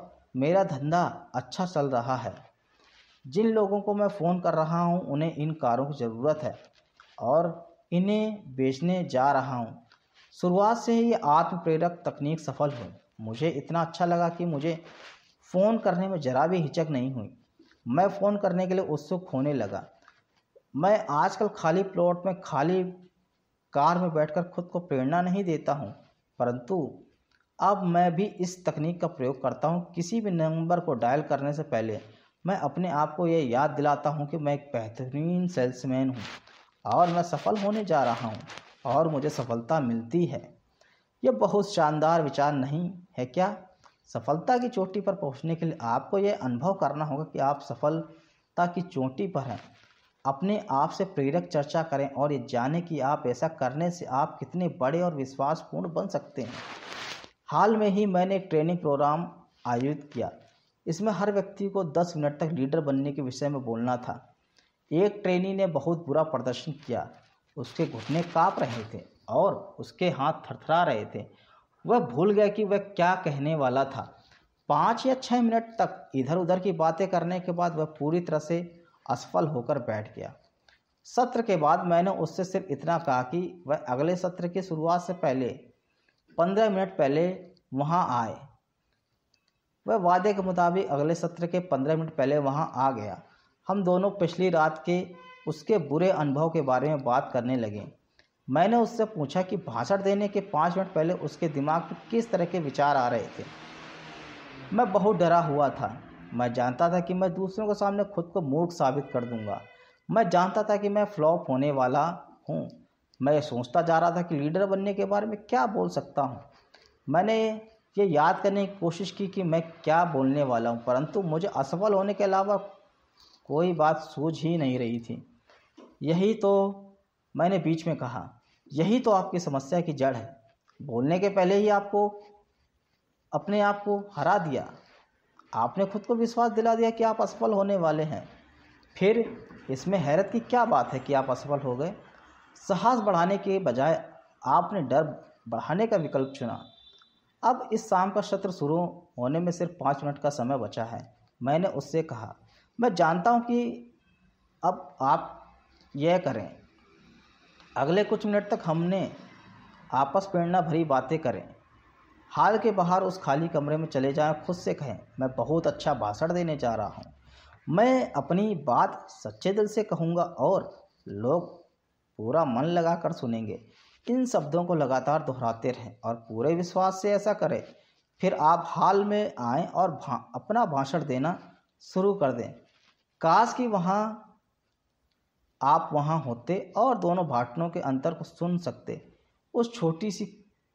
मेरा धंधा अच्छा चल रहा है जिन लोगों को मैं फ़ोन कर रहा हूँ उन्हें इन कारों की ज़रूरत है और इन्हें बेचने जा रहा हूँ शुरुआत से ही आत्म प्रेरक तकनीक सफल हुई मुझे इतना अच्छा लगा कि मुझे फ़ोन करने में ज़रा भी हिचक नहीं हुई मैं फ़ोन करने के लिए उत्सुक होने लगा मैं आजकल खाली प्लॉट में खाली कार में बैठकर खुद को प्रेरणा नहीं देता हूँ परंतु अब मैं भी इस तकनीक का प्रयोग करता हूँ किसी भी नंबर को डायल करने से पहले मैं अपने आप को यह याद दिलाता हूँ कि मैं एक बेहतरीन सेल्समैन हूँ और मैं सफल होने जा रहा हूँ और मुझे सफलता मिलती है यह बहुत शानदार विचार नहीं है क्या सफलता की चोटी पर पहुँचने के लिए आपको यह अनुभव करना होगा कि आप सफलता की चोटी पर हैं अपने आप से प्रेरक चर्चा करें और ये जानें कि आप ऐसा करने से आप कितने बड़े और विश्वासपूर्ण बन सकते हैं हाल में ही मैंने एक ट्रेनिंग प्रोग्राम आयोजित किया इसमें हर व्यक्ति को 10 मिनट तक लीडर बनने के विषय में बोलना था एक ट्रेनी ने बहुत बुरा प्रदर्शन किया उसके घुटने काँप रहे थे और उसके हाथ थरथरा रहे थे वह भूल गया कि वह क्या कहने वाला था पाँच या छः मिनट तक इधर उधर की बातें करने के बाद वह पूरी तरह से असफल होकर बैठ गया सत्र के बाद मैंने उससे सिर्फ इतना कहा कि वह अगले सत्र की शुरुआत से पहले पंद्रह मिनट पहले वहाँ आए वह वादे के मुताबिक अगले सत्र के पंद्रह मिनट पहले वहाँ आ गया हम दोनों पिछली रात के उसके बुरे अनुभव के बारे में बात करने लगे मैंने उससे पूछा कि भाषण देने के पाँच मिनट पहले उसके दिमाग पर किस तरह के विचार आ रहे थे मैं बहुत डरा हुआ था मैं जानता था कि मैं दूसरों के सामने खुद को मूर्ख साबित कर दूंगा मैं जानता था कि मैं फ्लॉप होने वाला हूँ मैं सोचता जा रहा था कि लीडर बनने के बारे में क्या बोल सकता हूँ मैंने ये याद करने की कोशिश की कि मैं क्या बोलने वाला हूँ परंतु मुझे असफल होने के अलावा कोई बात सूझ ही नहीं रही थी यही तो मैंने बीच में कहा यही तो आपकी समस्या की जड़ है बोलने के पहले ही आपको अपने आप को हरा दिया आपने खुद को विश्वास दिला दिया कि आप असफल होने वाले हैं फिर इसमें हैरत की क्या बात है कि आप असफल हो गए साहस बढ़ाने के बजाय आपने डर बढ़ाने का विकल्प चुना अब इस शाम का सत्र शुरू होने में सिर्फ पाँच मिनट का समय बचा है मैंने उससे कहा मैं जानता हूँ कि अब आप यह करें अगले कुछ मिनट तक हमने आपस प्रेरणा भरी बातें करें हाल के बाहर उस खाली कमरे में चले जाएं खुद से कहें मैं बहुत अच्छा भाषण देने जा रहा हूँ मैं अपनी बात सच्चे दिल से कहूँगा और लोग पूरा मन लगा कर सुनेंगे इन शब्दों को लगातार दोहराते रहें और पूरे विश्वास से ऐसा करें फिर आप हाल में आएं और भा, अपना भाषण देना शुरू कर दें काश कि वहाँ आप वहाँ होते और दोनों भाटनों के अंतर को सुन सकते उस छोटी सी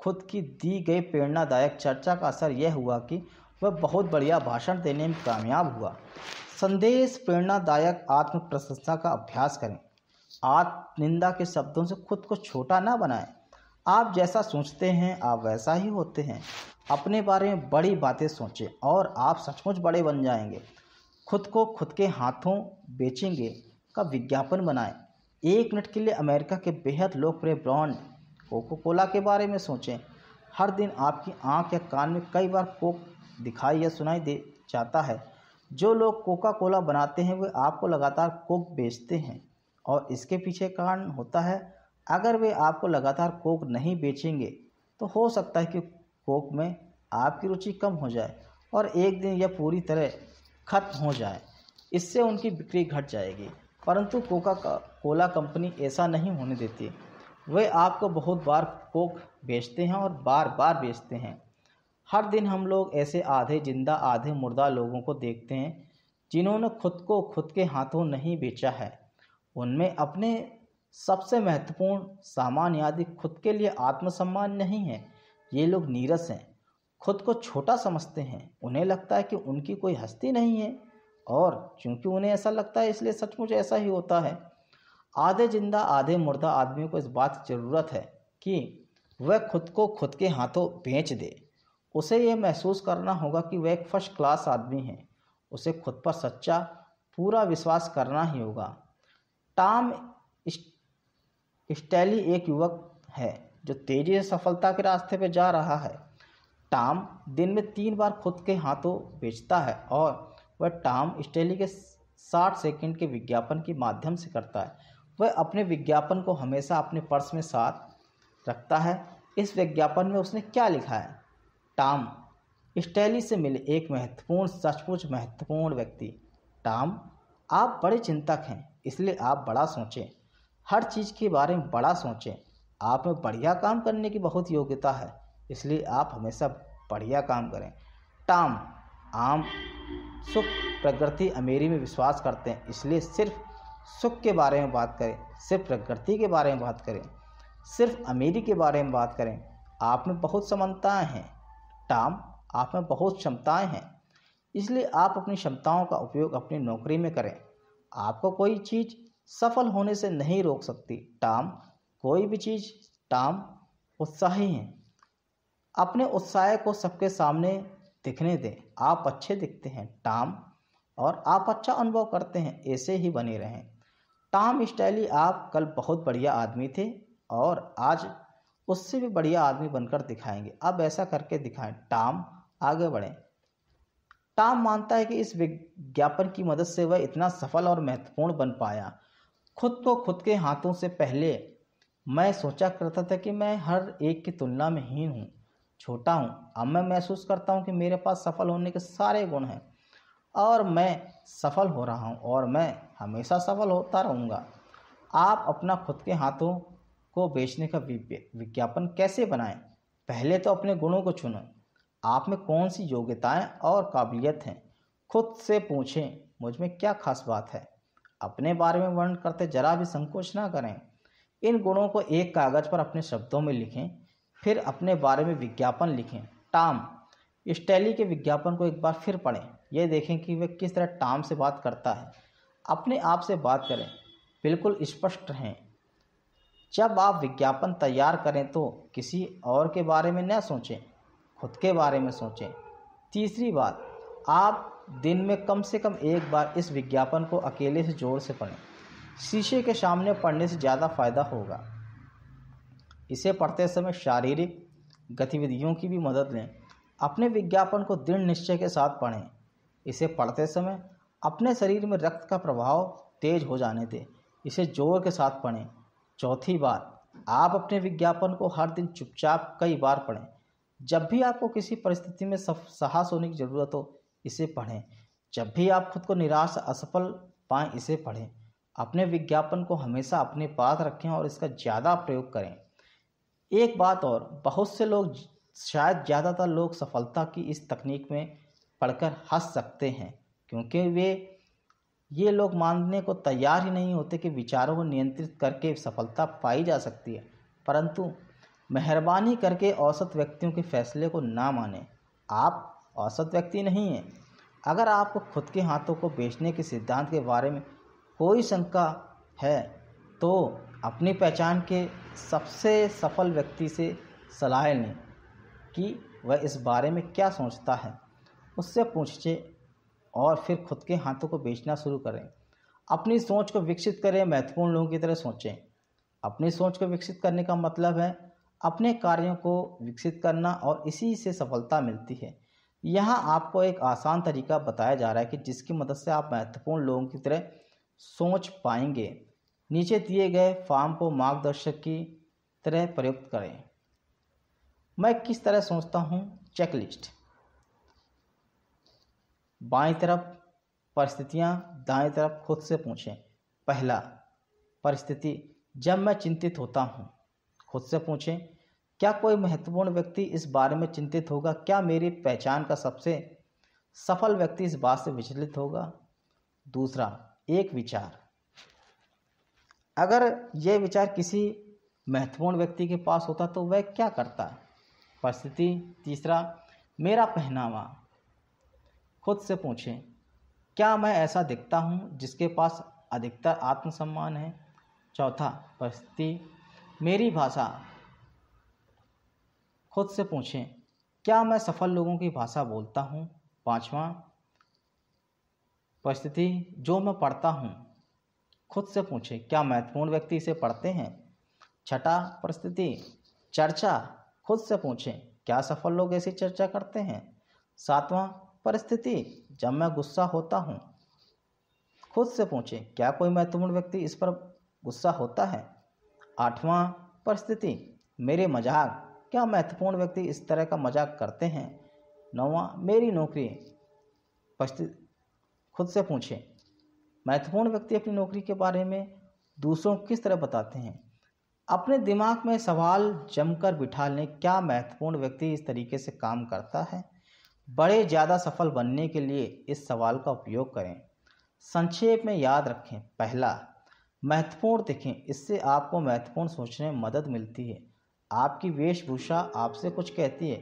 खुद की दी गई प्रेरणादायक चर्चा का असर यह हुआ कि वह बहुत बढ़िया भाषण देने में कामयाब हुआ संदेश प्रेरणादायक आत्म प्रशंसा का अभ्यास करें आत्मनिंदा के शब्दों से खुद को छोटा ना बनाएं आप जैसा सोचते हैं आप वैसा ही होते हैं अपने बारे में बड़ी बातें सोचें और आप सचमुच बड़े बन जाएंगे खुद को खुद के हाथों बेचेंगे का विज्ञापन बनाएं एक मिनट के लिए अमेरिका के बेहद लोकप्रिय ब्रांड कोको कोला के बारे में सोचें हर दिन आपकी आंख या कान में कई बार कोक दिखाई या सुनाई दे जाता है जो लोग कोका कोला बनाते हैं वे आपको लगातार कोक बेचते हैं और इसके पीछे कारण होता है अगर वे आपको लगातार कोक नहीं बेचेंगे तो हो सकता है कि कोक में आपकी रुचि कम हो जाए और एक दिन यह पूरी तरह खत्म हो जाए इससे उनकी बिक्री घट जाएगी परंतु कोका कोला कंपनी ऐसा नहीं होने देती वे आपको बहुत बार कोक बेचते हैं और बार बार बेचते हैं हर दिन हम लोग ऐसे आधे जिंदा आधे मुर्दा लोगों को देखते हैं जिन्होंने खुद को खुद के हाथों नहीं बेचा है उनमें अपने सबसे महत्वपूर्ण सामान आदि खुद के लिए आत्मसम्मान नहीं है ये लोग नीरस हैं खुद को छोटा समझते हैं उन्हें लगता है कि उनकी कोई हस्ती नहीं है और चूंकि उन्हें ऐसा लगता है इसलिए सचमुच ऐसा ही होता है आधे जिंदा आधे मुर्दा आदमी को इस बात की ज़रूरत है कि वह खुद को खुद के हाथों बेच दे उसे यह महसूस करना होगा कि वह एक फर्स्ट क्लास आदमी है उसे खुद पर सच्चा पूरा विश्वास करना ही होगा टाम स्टैली एक युवक है जो तेज़ी से सफलता के रास्ते पर जा रहा है टॉम दिन में तीन बार खुद के हाथों बेचता है और वह टॉम स्टेली के साठ सेकंड के विज्ञापन के माध्यम से करता है वह अपने विज्ञापन को हमेशा अपने पर्स में साथ रखता है इस विज्ञापन में उसने क्या लिखा है टॉम स्टैली से मिले एक महत्वपूर्ण सचमुच महत्वपूर्ण व्यक्ति टॉम आप बड़े चिंतक हैं इसलिए आप बड़ा सोचें हर चीज़ के बारे में बड़ा सोचें आप में बढ़िया काम करने की बहुत योग्यता है इसलिए आप हमेशा बढ़िया काम करें टाम आम सुख प्रकृति अमीरी में विश्वास करते हैं इसलिए सिर्फ सुख के बारे में बात करें सिर्फ प्रकृति के बारे में बात करें सिर्फ अमीरी के बारे में बात करें आप में बहुत समानताएँ हैं टाम आप में बहुत क्षमताएँ हैं इसलिए आप अपनी क्षमताओं का उपयोग अपनी नौकरी में करें आपको कोई चीज़ सफल होने से नहीं रोक सकती टाम कोई भी चीज़ टाम उत्साही हैं अपने उत्साह को सबके सामने दिखने दें आप अच्छे दिखते हैं टाम और आप अच्छा अनुभव करते हैं ऐसे ही बने रहें टाम स्टाइली आप कल बहुत बढ़िया आदमी थे और आज उससे भी बढ़िया आदमी बनकर दिखाएंगे अब ऐसा करके दिखाएं टाम आगे बढ़ें टाम मानता है कि इस विज्ञापन की मदद से वह इतना सफल और महत्वपूर्ण बन पाया खुद को खुद के हाथों से पहले मैं सोचा करता था कि मैं हर एक की तुलना में हीन हूँ छोटा हूँ अब मैं महसूस करता हूँ कि मेरे पास सफल होने के सारे गुण हैं और मैं सफल हो रहा हूँ और मैं हमेशा सफल होता रहूँगा आप अपना खुद के हाथों को बेचने का विज्ञापन कैसे बनाएं पहले तो अपने गुणों को चुनो आप में कौन सी योग्यताएं और काबिलियत हैं खुद से पूछें मुझ में क्या खास बात है अपने बारे में वर्णन करते जरा भी संकोच ना करें इन गुणों को एक कागज पर अपने शब्दों में लिखें फिर अपने बारे में विज्ञापन लिखें टाम स्टैली के विज्ञापन को एक बार फिर पढ़ें यह देखें कि वह किस तरह टाम से बात करता है अपने आप से बात करें बिल्कुल स्पष्ट रहें जब आप विज्ञापन तैयार करें तो किसी और के बारे में न सोचें खुद के बारे में सोचें तीसरी बात आप दिन में कम से कम एक बार इस विज्ञापन को अकेले से जोर से पढ़ें शीशे के सामने पढ़ने से ज़्यादा फ़ायदा होगा इसे पढ़ते समय शारीरिक गतिविधियों की भी मदद लें अपने विज्ञापन को दृढ़ निश्चय के साथ पढ़ें इसे पढ़ते समय अपने शरीर में रक्त का प्रभाव तेज हो जाने दें इसे जोर के साथ पढ़ें चौथी बार आप अपने विज्ञापन को हर दिन चुपचाप कई बार पढ़ें जब भी आपको किसी परिस्थिति में साहस होने की ज़रूरत हो इसे पढ़ें जब भी आप खुद को निराश असफल पाएँ इसे पढ़ें अपने विज्ञापन को हमेशा अपने पास रखें और इसका ज़्यादा प्रयोग करें एक बात और बहुत से लोग शायद ज़्यादातर लोग सफलता की इस तकनीक में पढ़कर हंस सकते हैं क्योंकि वे ये लोग मानने को तैयार ही नहीं होते कि विचारों को नियंत्रित करके सफलता पाई जा सकती है परंतु मेहरबानी करके औसत व्यक्तियों के फैसले को ना माने आप औसत व्यक्ति नहीं हैं अगर आपको खुद के हाथों को बेचने के सिद्धांत के बारे में कोई शंका है तो अपनी पहचान के सबसे सफल व्यक्ति से सलाह लें कि वह इस बारे में क्या सोचता है उससे पूछें और फिर खुद के हाथों को बेचना शुरू करें अपनी सोच को विकसित करें महत्वपूर्ण लोगों की तरह सोचें अपनी सोच को विकसित करने का मतलब है अपने कार्यों को विकसित करना और इसी से सफलता मिलती है यहाँ आपको एक आसान तरीका बताया जा रहा है कि जिसकी मदद से आप महत्वपूर्ण लोगों की तरह सोच पाएंगे नीचे दिए गए फॉर्म को मार्गदर्शक की तरह प्रयुक्त करें मैं किस तरह सोचता हूँ चेकलिस्ट बाई तरफ परिस्थितियाँ दाएं तरफ खुद से पूछें पहला परिस्थिति जब मैं चिंतित होता हूँ खुद से पूछें क्या कोई महत्वपूर्ण व्यक्ति इस बारे में चिंतित होगा क्या मेरी पहचान का सबसे सफल व्यक्ति इस बात से विचलित होगा दूसरा एक विचार अगर यह विचार किसी महत्वपूर्ण व्यक्ति के पास होता तो वह क्या करता परिस्थिति तीसरा मेरा पहनावा खुद से पूछें क्या मैं ऐसा दिखता हूँ जिसके पास अधिकतर आत्मसम्मान है चौथा परिस्थिति मेरी भाषा खुद से पूछें क्या मैं सफल लोगों की भाषा बोलता हूँ पाँचवा परिस्थिति जो मैं पढ़ता हूँ खुद से पूछें क्या महत्वपूर्ण व्यक्ति इसे पढ़ते हैं छठा परिस्थिति चर्चा खुद से पूछें क्या सफल लोग ऐसी चर्चा करते हैं सातवां परिस्थिति जब मैं गुस्सा होता हूँ खुद से पूछें क्या कोई महत्वपूर्ण व्यक्ति इस पर गुस्सा होता है आठवां परिस्थिति मेरे मजाक क्या महत्वपूर्ण व्यक्ति इस तरह का मजाक करते हैं नौवा मेरी नौकरी खुद से पूछें महत्वपूर्ण व्यक्ति अपनी नौकरी के बारे में दूसरों को किस तरह बताते हैं अपने दिमाग में सवाल जमकर बिठा लें क्या महत्वपूर्ण व्यक्ति इस तरीके से काम करता है बड़े ज़्यादा सफल बनने के लिए इस सवाल का उपयोग करें संक्षेप में याद रखें पहला महत्वपूर्ण दिखें इससे आपको महत्वपूर्ण सोचने में मदद मिलती है आपकी वेशभूषा आपसे कुछ कहती है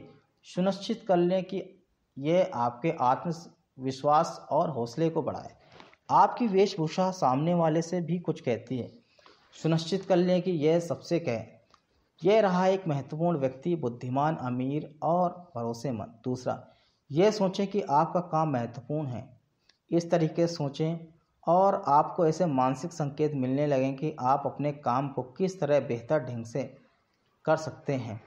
सुनिश्चित कर लें कि यह आपके आत्मविश्वास और हौसले को बढ़ाए आपकी वेशभूषा सामने वाले से भी कुछ कहती है सुनिश्चित कर लें कि यह सबसे कह यह रहा एक महत्वपूर्ण व्यक्ति बुद्धिमान अमीर और भरोसेमंद दूसरा यह सोचें कि आपका काम महत्वपूर्ण है इस तरीके सोचें और आपको ऐसे मानसिक संकेत मिलने लगें कि आप अपने काम को किस तरह बेहतर ढंग से कर सकते हैं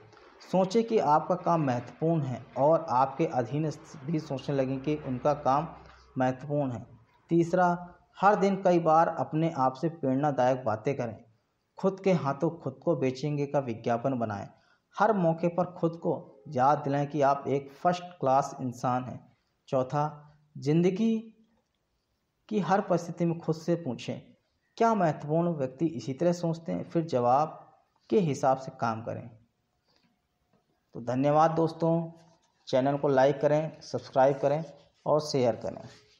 सोचें कि आपका काम महत्वपूर्ण है और आपके अधीन भी सोचने लगें कि उनका काम महत्वपूर्ण है तीसरा हर दिन कई बार अपने आप से प्रेरणादायक बातें करें खुद के हाथों खुद को बेचेंगे का विज्ञापन बनाएं हर मौके पर खुद को याद दिलाएं कि आप एक फर्स्ट क्लास इंसान हैं चौथा जिंदगी की हर परिस्थिति में खुद से पूछें क्या महत्वपूर्ण व्यक्ति इसी तरह सोचते हैं फिर जवाब के हिसाब से काम करें तो धन्यवाद दोस्तों चैनल को लाइक करें सब्सक्राइब करें और शेयर करें